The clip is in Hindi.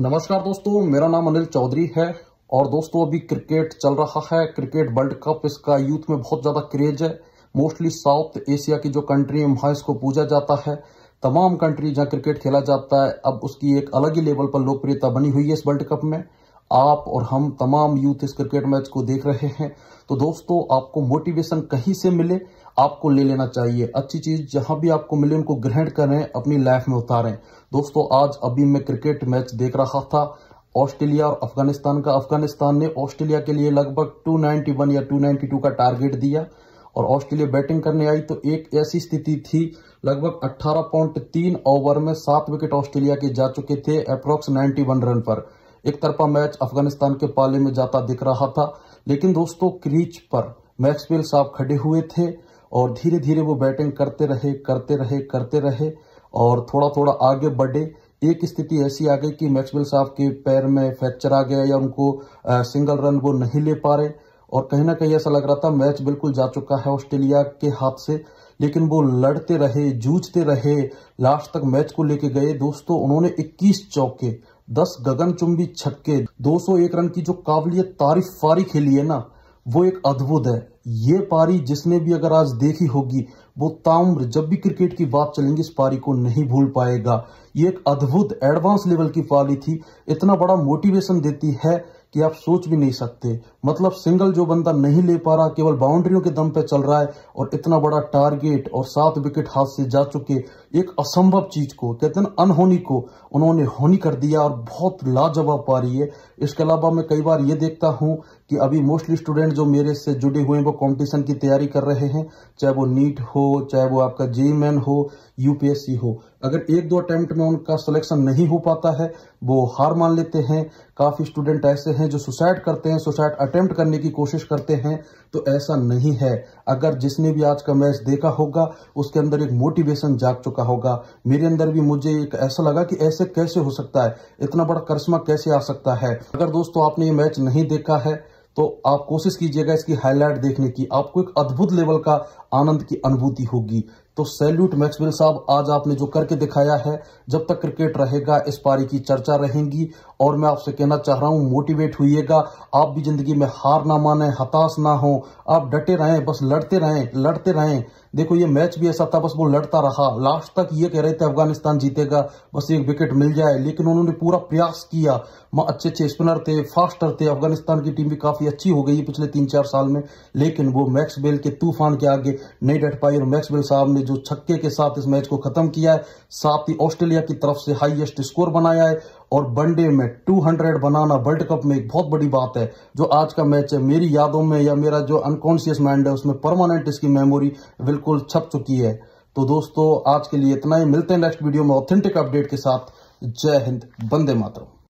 नमस्कार दोस्तों मेरा नाम अनिल चौधरी है और दोस्तों अभी क्रिकेट चल रहा है क्रिकेट वर्ल्ड कप इसका यूथ में बहुत ज़्यादा क्रेज है मोस्टली साउथ एशिया की जो कंट्री है वहां इसको पूजा जाता है तमाम कंट्री जहाँ क्रिकेट खेला जाता है अब उसकी एक अलग ही लेवल पर लोकप्रियता बनी हुई है इस वर्ल्ड कप में आप और हम तमाम यूथ इस क्रिकेट मैच को देख रहे हैं तो दोस्तों आपको मोटिवेशन कहीं से मिले आपको ले लेना चाहिए अच्छी चीज जहां भी आपको मिले उनको ग्रहण करें अपनी लाइफ में उतारें दोस्तों आज अभी मैं क्रिकेट मैच देख रहा था ऑस्ट्रेलिया और अफगानिस्तान का अफगानिस्तान ने ऑस्ट्रेलिया के लिए लगभग 291 या 292 का टारगेट दिया और ऑस्ट्रेलिया बैटिंग करने आई तो एक ऐसी स्थिति थी लगभग अट्ठारह पॉइंट तीन ओवर में सात विकेट ऑस्ट्रेलिया के जा चुके थे अप्रोक्स 91 रन पर एक तरफा मैच अफगानिस्तान के पाले में जाता दिख रहा था लेकिन दोस्तों क्रीच पर मैक्सवेल साहब खड़े हुए थे और धीरे धीरे वो बैटिंग करते रहे करते रहे करते रहे और थोड़ा थोड़ा आगे बढ़े एक स्थिति ऐसी आ गई कि मैक्सवेल साहब के पैर में फ्रैक्चर आ गया या उनको आ, सिंगल रन वो नहीं ले पा रहे और कहीं ना कहीं ऐसा लग रहा था मैच बिल्कुल जा चुका है ऑस्ट्रेलिया के हाथ से लेकिन वो लड़ते रहे जूझते रहे लास्ट तक मैच को लेके गए दोस्तों उन्होंने 21 चौके दस गगनचुंबी छक्के 201 रन की जो काबिलियत तारीफ पारी खेली है ना वो एक अद्भुत है ये पारी जिसने भी अगर आज देखी होगी वो ताम्र जब भी क्रिकेट की बात चलेंगे इस पारी को नहीं भूल पाएगा ये एक अद्भुत एडवांस लेवल की पारी थी इतना बड़ा मोटिवेशन देती है कि आप सोच भी नहीं सकते मतलब सिंगल जो बंदा नहीं ले पा रहा केवल बाउंड्रियों के दम पे चल रहा है और इतना बड़ा टारगेट और सात विकेट हाथ से जा चुके एक असंभव चीज को कहते हैं अनहोनी को उन्होंने होनी कर दिया और बहुत लाजवाब पा रही है इसके अलावा मैं कई बार ये देखता हूं कि अभी मोस्टली स्टूडेंट जो मेरे से जुड़े हुए हैं वो कंपटीशन की तैयारी कर रहे हैं चाहे वो नीट हो चाहे वो आपका जे मैन e हो यूपीएससी हो अगर एक दो अटेम्प्ट में उनका सिलेक्शन नहीं हो पाता है वो हार मान लेते हैं काफी स्टूडेंट ऐसे हैं जो सुसाइड करते हैं सुसाइड अटेम्प्ट करने की कोशिश करते हैं तो ऐसा नहीं है अगर जिसने भी आज का मैच देखा होगा उसके अंदर एक मोटिवेशन जाग चुका होगा मेरे अंदर भी मुझे एक ऐसा लगा कि ऐसे कैसे हो सकता है इतना बड़ा करिश्मा कैसे आ सकता है अगर दोस्तों आपने ये मैच नहीं देखा है तो आप कोशिश कीजिएगा इसकी हाईलाइट देखने की आपको एक अद्भुत लेवल का आनंद की अनुभूति होगी तो सैल्यूट मैक्सवेल साहब आज आपने जो करके दिखाया है जब तक क्रिकेट रहेगा इस पारी की चर्चा रहेगी और मैं आपसे कहना चाह रहा हूं मोटिवेट हुईगा आप भी जिंदगी में हार ना माने हताश ना हो आप डटे रहें बस लड़ते रहें लड़ते रहें देखो ये मैच भी ऐसा था बस वो लड़ता रहा लास्ट तक ये कह रहे थे अफगानिस्तान जीतेगा बस एक विकेट मिल जाए लेकिन उन्होंने पूरा प्रयास किया अच्छे अच्छे स्पिनर थे फास्टर थे अफगानिस्तान की टीम भी काफी अच्छी हो गई पिछले तीन चार साल में लेकिन वो मैक्सवेल के तूफान के आगे नहीं डट पाई और मैक्सवेल साहब ने जो छक्के के साथ इस मैच को खत्म किया है साथ ही ऑस्ट्रेलिया की तरफ से हाईएस्ट स्कोर बनाया है और वनडे में 200 बनाना वर्ल्ड कप में एक बहुत बड़ी बात है जो आज का मैच है मेरी यादों में या मेरा जो अनकॉन्शियस माइंड है उसमें परमानेंट इसकी मेमोरी बिल्कुल छप चुकी है तो दोस्तों आज के लिए इतना ही मिलते हैं नेक्स्ट वीडियो में ऑथेंटिक अपडेट के साथ जय हिंद बंदे मातरम